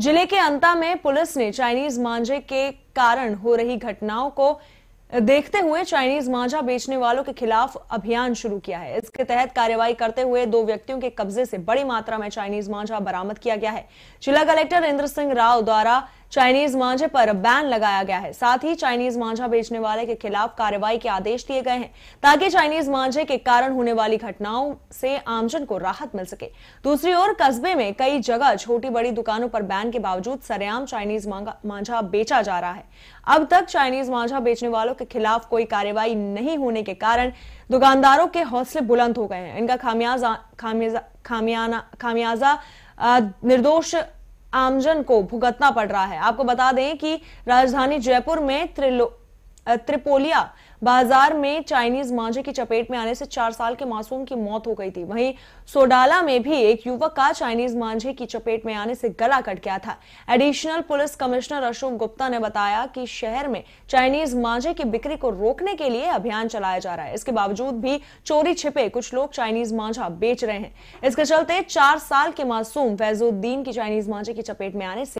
जिले के अंता में पुलिस ने चाइनीज मांझे के कारण हो रही घटनाओं को देखते हुए चाइनीज मांझा बेचने वालों के खिलाफ अभियान शुरू किया है इसके तहत कार्यवाही करते हुए दो व्यक्तियों के कब्जे से बड़ी मात्रा में चाइनीज मांझा बरामद किया गया है जिला कलेक्टर इंद्र सिंह राव द्वारा चाइनीज मांझे पर बैन लगाया गया है साथ ही चाइनीज मांझा बेचने वाले के खिलाफ कार्रवाई के आदेश दिए गए हैं ताकि चाइनीज मांझे के कारण होने वाली घटनाओं से आमजन को राहत मिल सके दूसरी ओर कस्बे में कई जगह छोटी बड़ी दुकानों पर बैन के बावजूद सरेआम चाइनीज मांझा बेचा जा रहा है अब तक चाइनीज मांझा बेचने वालों के खिलाफ कोई कार्रवाई नहीं होने के कारण दुकानदारों के हौसले बुलंद हो गए हैं इनका खामियाजा खामियाजा खामियाजा निर्दोष आमजन को भुगतना पड़ रहा है आपको बता दें कि राजधानी जयपुर में त्रिपोलिया बाजार में चाइनीज मांझे की चपेट में आने से चार साल के मासूम की मौत हो गई थी वहीं सोडाला में भी एक युवक का चाइनीज मांझे की चपेट में आने से गला कट गया था additional police commissioner Ashok Gupta ने बताया कि शहर में चाइनीज मांझे की बिक्री को रोकने के लिए अभियान चलाया जा रहा है इसके बावजूद भी चोरी छिपे कुछ लोग चाइनीज मांझा बेच रहे हैं इसके चलते चार साल के मासूम फैजुद्दीन की चाइनीज मांझे की चपेट में आने से